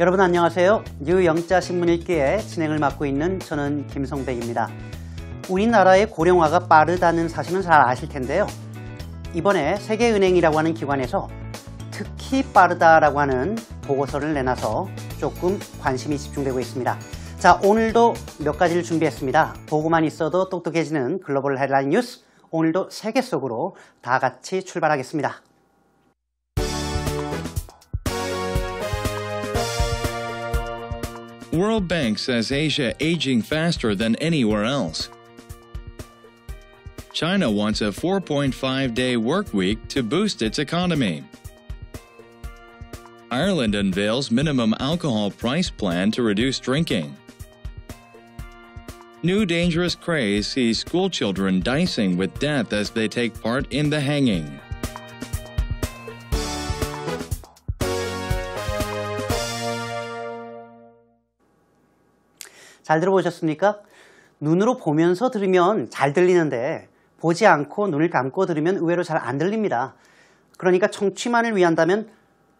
여러분 안녕하세요. 뉴영자 신문 읽기의 진행을 맡고 있는 저는 김성백입니다. 우리나라의 고령화가 빠르다는 사실은 잘 아실 텐데요. 이번에 세계은행이라고 하는 기관에서 특히 빠르다라고 하는 보고서를 내놔서 조금 관심이 집중되고 있습니다. 자 오늘도 몇 가지를 준비했습니다. 보고만 있어도 똑똑해지는 글로벌 헤드라인 뉴스 오늘도 세계 속으로 다 같이 출발하겠습니다. World Bank says Asia aging faster than anywhere else. China wants a 4.5 day work week to boost its economy. Ireland unveils minimum alcohol price plan to reduce drinking. New dangerous craze sees schoolchildren dicing with death as they take part in the hanging. 잘 들어보셨습니까? 눈으로 보면서 들으면 잘 들리는데 보지 않고 눈을 감고 들으면 의외로 잘 안 들립니다. 그러니까 청취만을 위한다면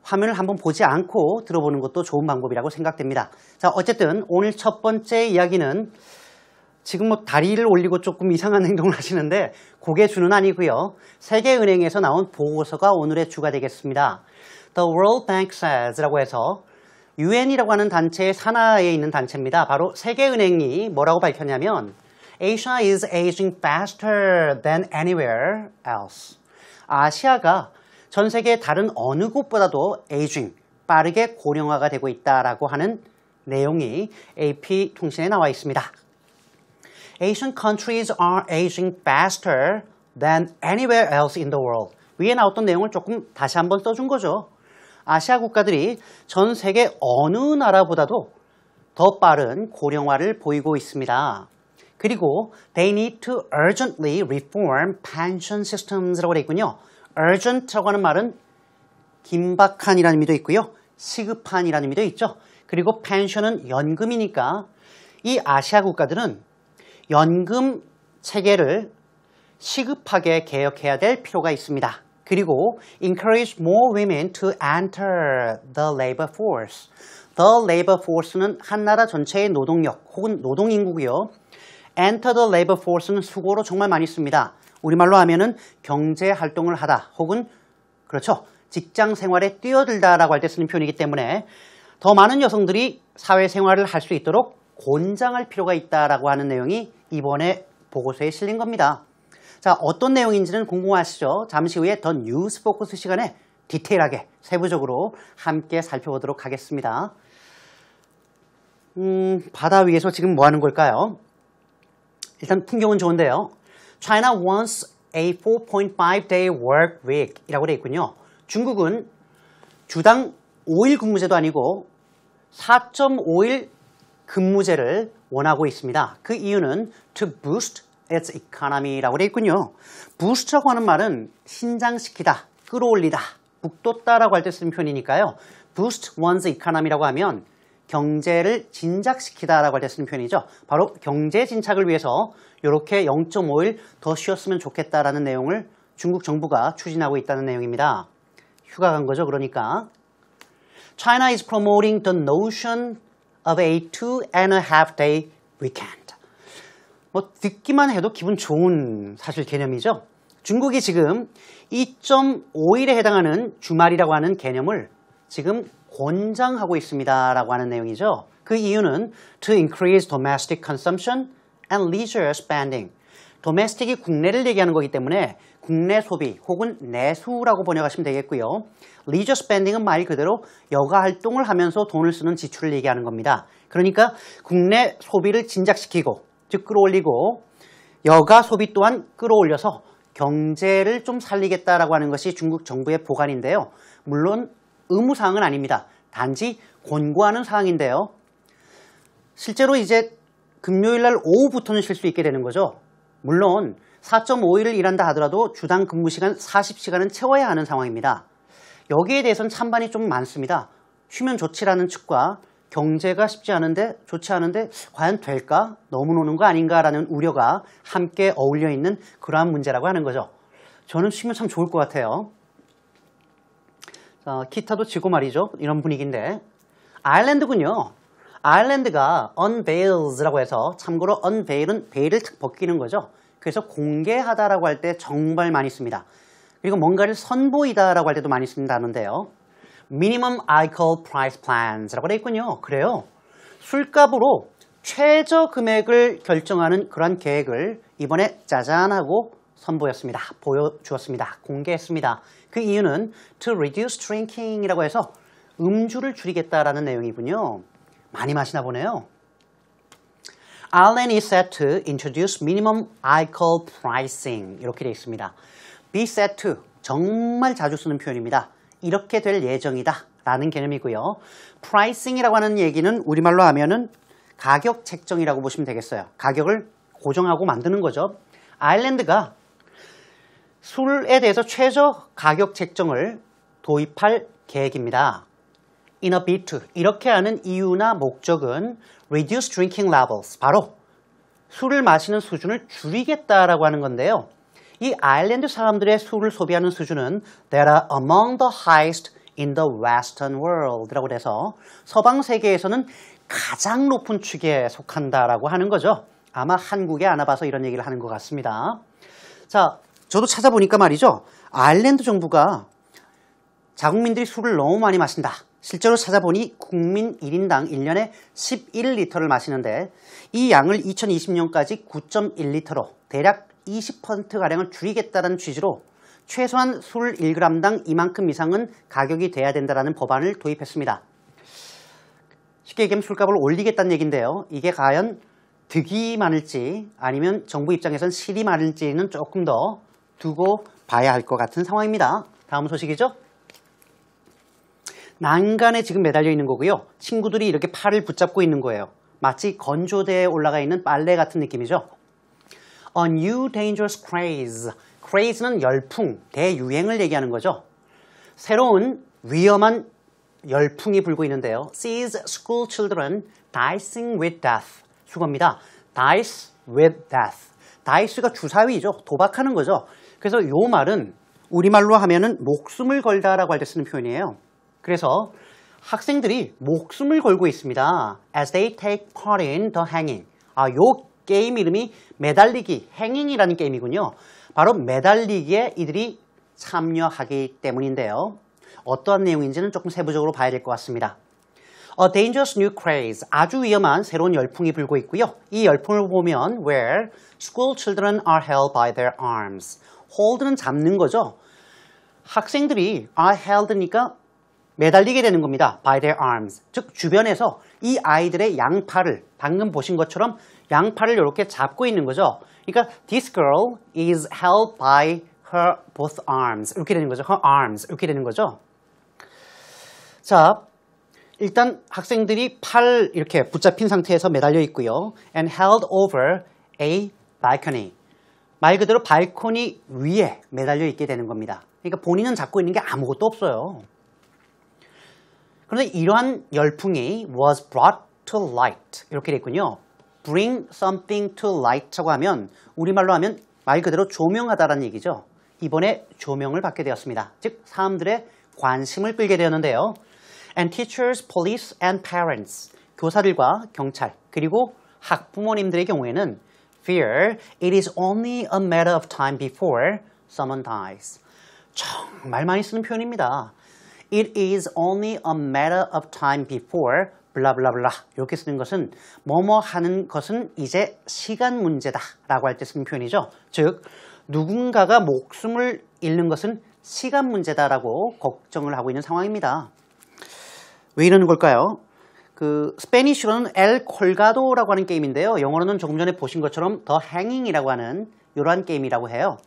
화면을 한번 보지 않고 들어보는 것도 좋은 방법이라고 생각됩니다. 자, 어쨌든 오늘 첫 번째 이야기는 지금 뭐 다리를 올리고 조금 이상한 행동을 하시는데 고개 주는 아니고요. 세계은행에서 나온 보고서가 오늘의 주가 되겠습니다. The World Bank says라고 해서 u n 이라고 하는 단체의 산하에 있는 단체입니다. 바로 세계은행이 뭐라고 밝혔냐면 Asia is aging faster than anywhere else. 아시아가 전 세계 다른 어느 곳보다도 aging, 빠르게 고령화가 되고 있다라고 하는 내용이 AP 통신에 나와 있습니다. Asian countries are aging faster than anywhere else in the world. 위에 나왔던 내용을 조금 다시 한번 써준 거죠. 아시아 국가들이 전 세계 어느 나라보다도 더 빠른 고령화를 보이고 있습니다. 그리고 they need to urgently reform pension systems라고 되어 있군요. urgent라고 하는 말은 긴박한이라는 의미도 있고요. 시급한이라는 의미도 있죠. 그리고 p e n s i o n 은 연금이니까 이 아시아 국가들은 연금 체계를 시급하게 개혁해야 될 필요가 있습니다. 그리고 encourage more women to enter the labor force. the labor force는 한 나라 전체의 노동력 혹은 노동인구고요. enter the labor force는 수고로 정말 많이 씁니다. 우리말로 하면은 경제 활동을 하다 혹은 그렇죠. 직장 생활에 뛰어들다라고 할 때 쓰는 표현이기 때문에 더 많은 여성들이 사회 생활을 할 수 있도록 권장할 필요가 있다라고 하는 내용이 이번에 보고서에 실린 겁니다. 자, 어떤 내용인지는 궁금하시죠? 잠시 후에 더 뉴스 포커스 시간에 디테일하게 세부적으로 함께 살펴보도록 하겠습니다. 음, 바다 위에서 지금 뭐 하는 걸까요? 일단 풍경은 좋은데요. China wants a 4.5-day work week 이라고 되어 있군요. 중국은 주당 5일 근무제도 아니고 4.5일 근무제를 원하고 있습니다. 그 이유는 to boost its economy라고 되어 있군요. 부스트 s 라고 하는 말은 신장시키다, 끌어올리다, 북돋다라고 할 때 쓰는 표현이니까요. boost one's economy라고 하면 경제를 진작시키다라고 할 때 쓰는 표현이죠. 바로 경제 진착을 위해서 이렇게 0.5일 더 쉬었으면 좋겠다라는 내용을 중국 정부가 추진하고 있다는 내용입니다. 휴가 간 거죠. 그러니까 China is promoting the notion of a two and a half day weekend. 뭐 듣기만 해도 기분 좋은 사실 개념이죠. 중국이 지금 2.5일에 해당하는 주말이라고 하는 개념을 지금 권장하고 있습니다라고 하는 내용이죠. 그 이유는 to increase domestic consumption and leisure spending. 도메스틱이 국내를 얘기하는 거기 때문에 국내 소비 혹은 내수라고 번역하시면 되겠고요. leisure spending은 말 그대로 여가 활동을 하면서 돈을 쓰는 지출을 얘기하는 겁니다. 그러니까 국내 소비를 진작시키고 즉 끌어올리고 여가 소비 또한 끌어올려서 경제를 좀 살리겠다라고 하는 것이 중국 정부의 보관인데요. 물론 의무사항은 아닙니다. 단지 권고하는 사항인데요. 실제로 이제 금요일 날 오후부터는 쉴 수 있게 되는 거죠. 물론 4.5일을 일한다 하더라도 주당 근무 시간 40시간은 채워야 하는 상황입니다. 여기에 대해서는 찬반이 좀 많습니다. 쉬면 좋지라는 측과 경제가 쉽지 않은데 좋지 않은데 과연 될까? 너무 노는 거 아닌가라는 우려가 함께 어울려 있는 그러한 문제라고 하는 거죠. 저는 쉬면 참 좋을 것 같아요. 어, 기타도 지고 말이죠. 이런 분위기인데 아일랜드군요. 아일랜드가 unveils라고 해서 참고로 unveil은 베일을 벗기는 거죠. 그래서 공개하다라고 할 때 정말 많이 씁니다. 그리고 뭔가를 선보이다라고 할 때도 많이 쓴다는데요. minimum alcohol price plans라고 되어 있군요. 그래요. 술값으로 최저 금액을 결정하는 그런 계획을 이번에 짜잔하고 선보였습니다. 보여주었습니다. 공개했습니다. 그 이유는 to reduce drinking이라고 해서 음주를 줄이겠다라는 내용이군요. 많이 마시나 보네요. Allen is set to introduce minimum alcohol pricing 이렇게 되어 있습니다. be set to 정말 자주 쓰는 표현입니다. 이렇게 될 예정이다 라는 개념이고요. 프라이싱이라고 하는 얘기는 우리말로 하면 은 가격 책정이라고 보시면 되겠어요. 가격을 고정하고 만드는 거죠. 아일랜드가 술에 대해서 최저 가격 책정을 도입할 계획입니다. In a bit, 이렇게 하는 이유나 목적은 reduce drinking levels, 바로 술을 마시는 수준을 줄이겠다라고 하는 건데요. 이 아일랜드 사람들의 술을 소비하는 수준은 that are among the highest in the western w o r l d 라고 해서 서방 세계에서는 가장 높은 축에 속한다라고 하는 거죠. 아마 한국에 안 와봐서 이런 얘기를 하는 것 같습니다. 자, 저도 찾아보니까 말이죠. 아일랜드 정부가 자국민들이 술을 너무 많이 마신다. 실제로 찾아보니 국민 1인당 1년에 11리터를 마시는데 이 양을 2020년까지 9.1리터로 대략 20%가량을 줄이겠다는 취지로 최소한 술 1g당 이만큼 이상은 가격이 돼야 된다는 법안을 도입했습니다. 쉽게 얘기하면 술값을 올리겠다는 얘기인데요. 이게 과연 득이 많을지 아니면 정부 입장에선 실이 많을지는 조금 더 두고 봐야 할 것 같은 상황입니다. 다음 소식이죠. 난간에 지금 매달려 있는 거고요. 친구들이 이렇게 팔을 붙잡고 있는 거예요. 마치 건조대에 올라가 있는 빨래 같은 느낌이죠. A new dangerous craze. craze는 열풍, 대유행을 얘기하는 거죠. 새로운 위험한 열풍이 불고 있는데요. Sees school children dicing with death. 수거입니다. Dice with death. d 다이스가 주사위죠. 도박하는 거죠. 그래서 요 말은 우리말로 하면은 목숨을 걸다라고 할 때 쓰는 표현이에요. 그래서 학생들이 목숨을 걸고 있습니다. As they take part in the hanging. 아, 요 게임 이름이 매달리기, 행잉이라는 게임이군요. 바로 매달리기에 이들이 참여하기 때문인데요. 어떠한 내용인지는 조금 세부적으로 봐야 될 것 같습니다. A dangerous new craze, 아주 위험한 새로운 열풍이 불고 있고요. 이 열풍을 보면 where school children are held by their arms. hold는 잡는 거죠. 학생들이 are held니까 매달리게 되는 겁니다. by their arms. 즉 주변에서 이 아이들의 양팔을 방금 보신 것처럼 양팔을 이렇게 잡고 있는 거죠. 그러니까 this girl is held by her both arms 이렇게 되는 거죠. her arms 이렇게 되는 거죠. 자, 일단 학생들이 팔 이렇게 붙잡힌 상태에서 매달려 있고요. and held over a balcony. 말 그대로 발코니 위에 매달려 있게 되는 겁니다. 그러니까 본인은 잡고 있는 게 아무것도 없어요. 그런데 이러한 열풍이 was brought to light 이렇게 됐군요. bring something to light라고 하면 우리말로 하면 말 그대로 조명하다라는 얘기죠. 이번에 조명을 받게 되었습니다. 즉 사람들의 관심을 끌게 되었는데요. And teachers, police, and parents 교사들과 경찰 그리고 학부모님들의 경우에는 fear it is only a matter of time before someone dies 정말 많이 쓰는 표현입니다. It is only a matter of time before 블라블라블라 이렇게 쓰는 것은 뭐뭐 하는 것은 이제 시간 문제다 라고 할 때 쓰는 표현이죠. 즉 누군가가 목숨을 잃는 것은 시간 문제다 라고 걱정을 하고 있는 상황입니다. 왜 이러는 걸까요? 그 스페니쉬로는 엘 콜가도라고 하는 게임인데요. 영어로는 조금 전에 보신 것처럼 더 행잉이라고 하는 이러한 게임이라고 해요.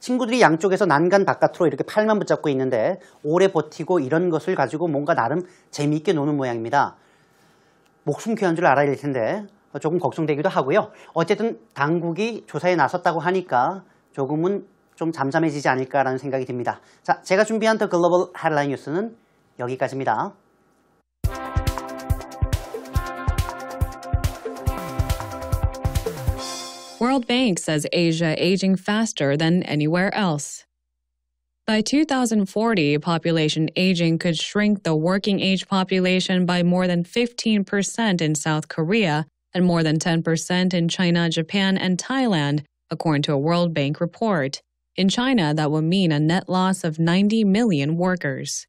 친구들이 양쪽에서 난간 바깥으로 이렇게 팔만 붙잡고 있는데 오래 버티고 이런 것을 가지고 뭔가 나름 재미있게 노는 모양입니다. 목숨 귀한 줄 알아야 될 텐데 조금 걱정되기도 하고요. 어쨌든 당국이 조사에 나섰다고 하니까 조금은 좀 잠잠해지지 않을까라는 생각이 듭니다. 자, 제가 준비한 더 글로벌 헤드라인 뉴스는 여기까지입니다. World Bank says Asia aging faster than anywhere else. By 2040, population aging could shrink the working age population by more than 15% in South Korea and more than 10% in China, Japan, and Thailand, according to a World Bank report. In China, that would mean a net loss of 90 million workers.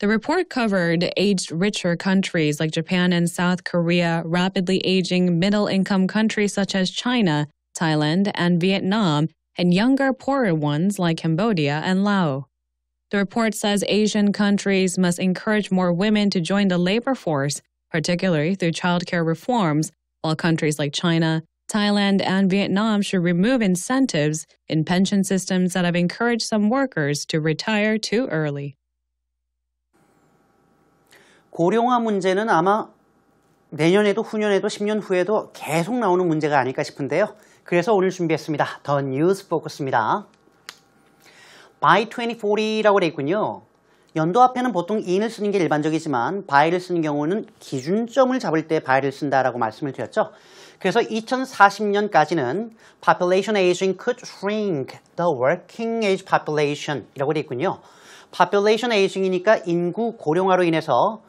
The report covered aged richer countries like Japan and South Korea, rapidly aging middle income countries such as China, Thailand, and Vietnam, and younger, poorer ones like Cambodia and Laos. The report says Asian countries must encourage more women to join the labor force, particularly through childcare reforms, while countries like China, Thailand, and Vietnam should remove incentives in pension systems that have encouraged some workers to retire too early. 고령화 문제는 아마 내년에도 후년에도 10년 후에도 계속 나오는 문제가 아닐까 싶은데요. 그래서 오늘 준비했습니다. 더 뉴스 포커스입니다. by 2040라고 돼 있군요. 연도 앞에는 보통 in을 쓰는 게 일반적이지만 by를 쓰는 경우는 기준점을 잡을 때 by를 쓴다라고 말씀을 드렸죠. 그래서 2040년까지는 population aging could shrink the working age population 이라고 돼 있군요. population aging이니까 인구 고령화로 인해서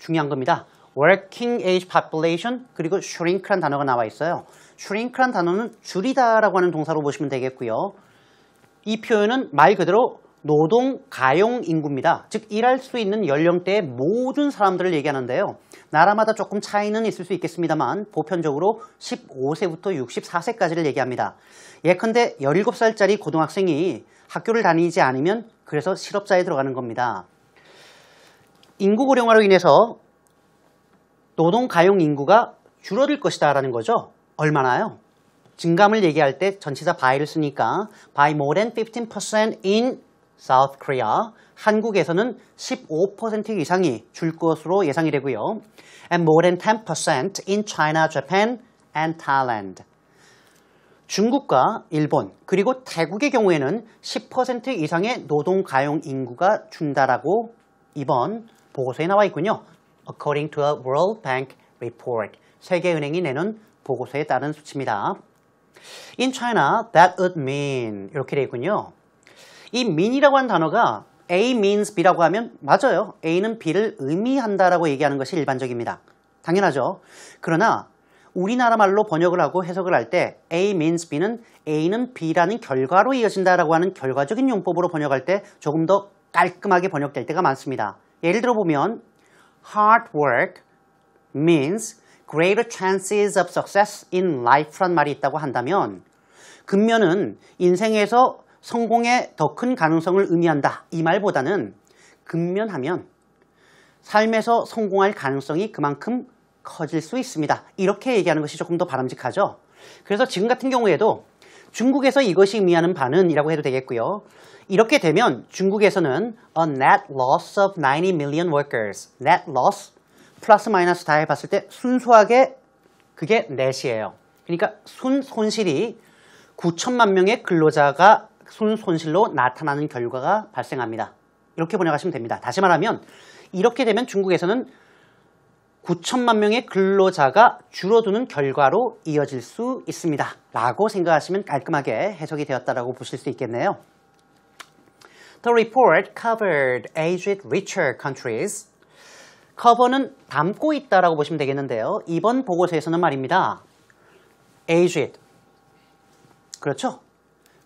중요한 겁니다. working age population 그리고 shrink란 단어가 나와 있어요. shrink란 단어는 줄이다라고 하는 동사로 보시면 되겠고요. 이 표현은 말 그대로 노동 가용 인구입니다. 즉 일할 수 있는 연령대의 모든 사람들을 얘기하는데요. 나라마다 조금 차이는 있을 수 있겠습니다만 보편적으로 15세부터 64세까지를 얘기합니다. 예컨대 17살짜리 고등학생이 학교를 다니지 않으면 그래서 실업자에 들어가는 겁니다. 인구 고령화로 인해서 노동 가용 인구가 줄어들 것이다 라는 거죠. 얼마나요? 증감을 얘기할 때 전치사 by를 쓰니까 by more than 15% in South Korea 한국에서는 15% 이상이 줄 것으로 예상이 되고요. and more than 10% in China, Japan and Thailand 중국과 일본 그리고 태국의 경우에는 10% 이상의 노동 가용 인구가 준다라고 이번 보고서에 나와 있군요. According to a World Bank report 세계은행이 내는 보고서에 따른 수치입니다. In China, that would mean 이렇게 되어 있군요. 이 mean이라고 한 단어가 A means B라고 하면 맞아요. A는 B를 의미한다라고 얘기하는 것이 일반적입니다. 당연하죠. 그러나 우리나라 말로 번역을 하고 해석을 할 때 A means B는 A는 B라는 결과로 이어진다라고 하는 결과적인 용법으로 번역할 때 조금 더 깔끔하게 번역될 때가 많습니다. 예를 들어 보면 hard work means greater chances of success in life란 말이 있다고 한다면 근면은 인생에서 성공에더 큰 가능성을 의미한다 이 말보다는 근면하면 삶에서 성공할 가능성이 그만큼 커질 수 있습니다. 이렇게 얘기하는 것이 조금 더 바람직하죠. 그래서 지금 같은 경우에도 중국에서 이것이 의미하는 반은이라고 해도 되겠고요. 이렇게 되면 중국에서는 a net loss of 90 million workers, net loss 플러스 마이너스 다 해봤을 때 순수하게 그게 넷이에요. 그러니까 순 손실이 9천만 명의 근로자가 순 손실로 나타나는 결과가 발생합니다. 이렇게 번역하시면 됩니다. 다시 말하면 이렇게 되면 중국에서는 9천만 명의 근로자가 줄어드는 결과로 이어질 수 있습니다. 라고 생각하시면 깔끔하게 해석이 되었다고 보실 수 있겠네요. The report covered a g e d richer countries 커버는 담고 있다라고 보시면 되겠는데요. 이번 보고서에서는 말입니다. aged. 그렇죠?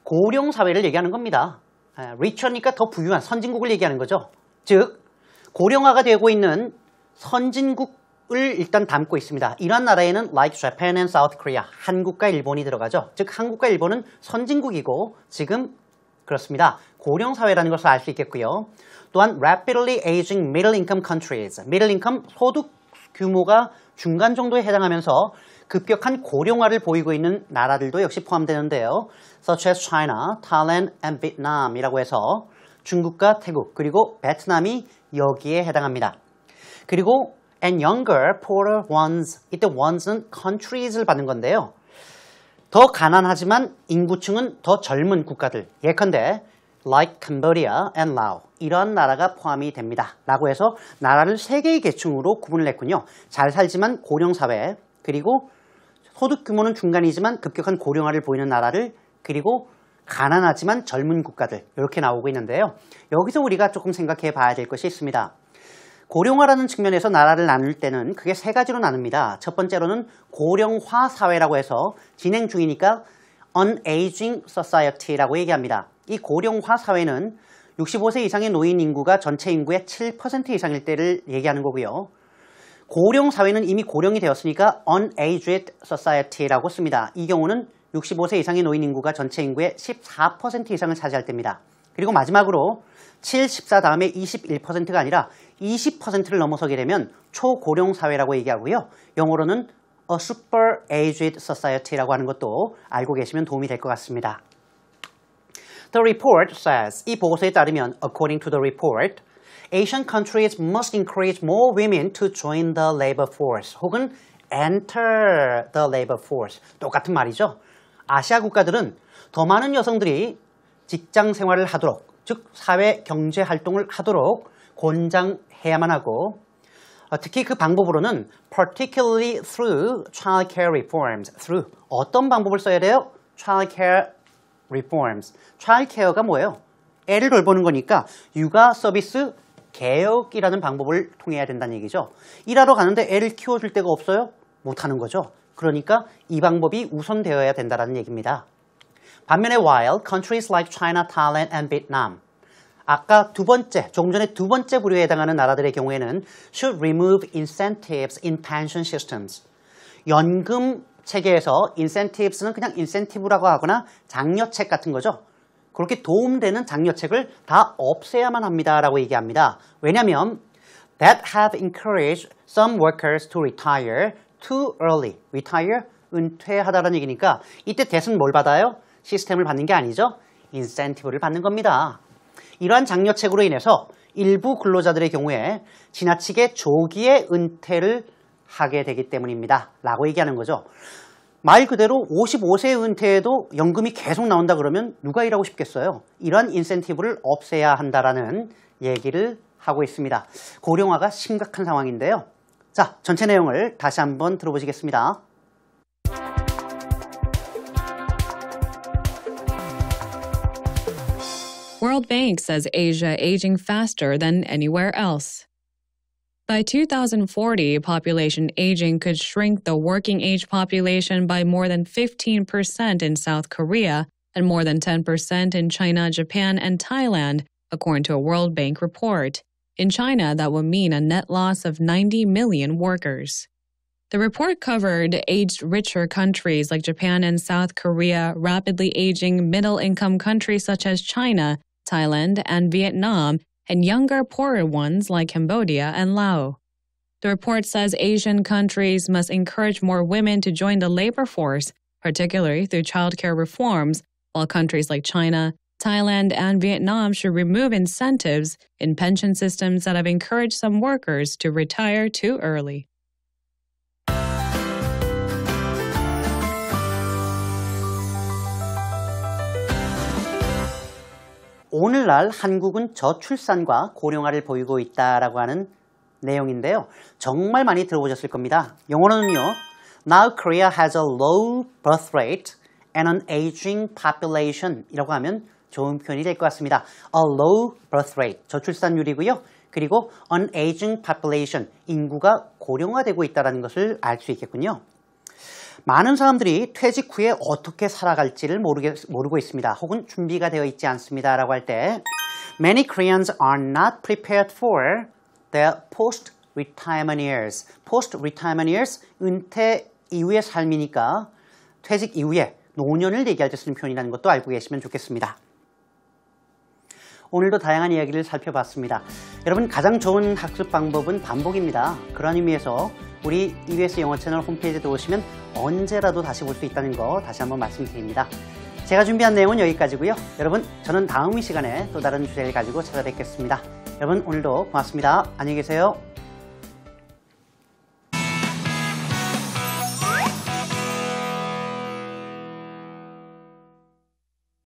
고령 사회를 얘기하는 겁니다. 리처니까 아, 더 부유한 선진국을 얘기하는 거죠. 즉, 고령화가 되고 있는 선진국을 일단 담고 있습니다. 이런 나라에는 like Japan and South Korea, 한국과 일본이 들어가죠. 즉, 한국과 일본은 선진국이고 지금 그렇습니다. 고령 사회라는 것을 알 수 있겠고요. 또한 rapidly aging middle income countries, middle income 소득 규모가 중간 정도에 해당하면서 급격한 고령화를 보이고 있는 나라들도 역시 포함되는데요. such as China, Thailand and Vietnam이라고 해서 중국과 태국 그리고 베트남이 여기에 해당합니다. 그리고 and younger, poorer ones 이때 ones는 countries를 받는 건데요. 더 가난하지만 인구층은 더 젊은 국가들 예컨대 like Cambodia and Laos 이런 나라가 포함이 됩니다 라고 해서 나라를 세 개의 계층으로 구분을 했군요 잘 살지만 고령사회 그리고 소득 규모는 중간이지만 급격한 고령화를 보이는 나라를 그리고 가난하지만 젊은 국가들 이렇게 나오고 있는데요 여기서 우리가 조금 생각해 봐야 될 것이 있습니다 고령화라는 측면에서 나라를 나눌 때는 크게 세 가지로 나눕니다 첫 번째로는 고령화 사회라고 해서 진행 중이니까 unaging society라고 얘기합니다 이 고령화 사회는 65세 이상의 노인 인구가 전체 인구의 7% 이상일 때를 얘기하는 거고요. 고령 사회는 이미 고령이 되었으니까 unaged society라고 씁니다. 이 경우는 65세 이상의 노인 인구가 전체 인구의 14% 이상을 차지할 때입니다. 그리고 마지막으로 7, 4 다음에 21%가 아니라 20%를 넘어서게 되면 초고령 사회라고 얘기하고요. 영어로는 a super aged society라고 하는 것도 알고 계시면 도움이 될 것 같습니다. The report says 이 보고서에 따르면 according to the report Asian countries must encourage more women to join the labor force 혹은 enter the labor force 똑같은 말이죠. 아시아 국가들은 더 많은 여성들이 직장 생활을 하도록 즉 사회 경제 활동을 하도록 권장해야만 하고 특히 그 방법으로는 particularly through childcare reforms through 어떤 방법을 써야 돼요? childcare reforms. childcare가 뭐예요? 애를 돌보는 거니까 육아 서비스 개혁이라는 방법을 통해야 된다는 얘기죠. 일하러 가는데 애를 키워줄 데가 없어요? 못하는 거죠. 그러니까 이 방법이 우선되어야 된다는 얘기입니다. 반면에 while countries like China, Thailand and Vietnam 아까 두 번째, 조금 전에 두 번째 부류에 해당하는 나라들의 경우에는 should remove incentives in pension systems 연금 체계에서 인센티브스는 그냥 인센티브라고 하거나 장려책 같은 거죠. 그렇게 도움되는 장려책을 다 없애야만 합니다라고 얘기합니다. 왜냐하면 that have encouraged some workers to retire too early. retire 은퇴하다라는 얘기니까 이때 대신 뭘 받아요? 시스템을 받는 게 아니죠. 인센티브를 받는 겁니다. 이러한 장려책으로 인해서 일부 근로자들의 경우에 지나치게 조기에 은퇴를 하게 되기 때문입니다. 라고 얘기하는 거죠. 말 그대로 55세 은퇴에도 연금이 계속 나온다 그러면 누가 일하고 싶겠어요? 이런 인센티브를 없애야 한다라는 얘기를 하고 있습니다. 고령화가 심각한 상황인데요. 자, 전체 내용을 다시 한번 들어보시겠습니다. w o r l says Asia aging faster than anywhere else. By 2040, population aging could shrink the working age population by more than 15% in South Korea and more than 10% in China, Japan, and Thailand, according to a World Bank report. In China, that would mean a net loss of 90 million workers. The report covered aged richer countries like Japan and South Korea, rapidly aging middle income countries such as China, Thailand, and Vietnam, and younger, poorer ones like Cambodia and Laos. The report says Asian countries must encourage more women to join the labor force, particularly through childcare reforms, while countries like China, Thailand, and Vietnam should remove incentives in pension systems that have encouraged some workers to retire too early. 오늘날 한국은 저출산과 고령화를 보이고 있다라고 하는 내용인데요. 정말 많이 들어보셨을 겁니다. 영어로는요. Now Korea has a low birth rate and an aging population 이라고 하면 좋은 표현이 될 것 같습니다. A low birth rate, 저출산율이고요. 그리고 an aging population, 인구가 고령화되고 있다는 것을 알 수 있겠군요. 많은 사람들이 퇴직 후에 어떻게 살아갈지를 모르게, 모르고 있습니다. 혹은 준비가 되어 있지 않습니다. 라고 할 때 Many Koreans are not prepared for their post-retirement years. Post-retirement years, 은퇴 이후의 삶이니까 퇴직 이후에 노년을 얘기할 때 쓰는 표현이라는 것도 알고 계시면 좋겠습니다. 오늘도 다양한 이야기를 살펴봤습니다. 여러분 가장 좋은 학습 방법은 반복입니다. 그런 의미에서 우리 EBS 영어 채널 홈페이지에 들어오시면 언제라도 다시 볼 수 있다는 거 다시 한번 말씀드립니다. 제가 준비한 내용은 여기까지고요. 여러분 저는 다음 시간에 또 다른 주제를 가지고 찾아뵙겠습니다. 여러분 오늘도 고맙습니다. 안녕히 계세요.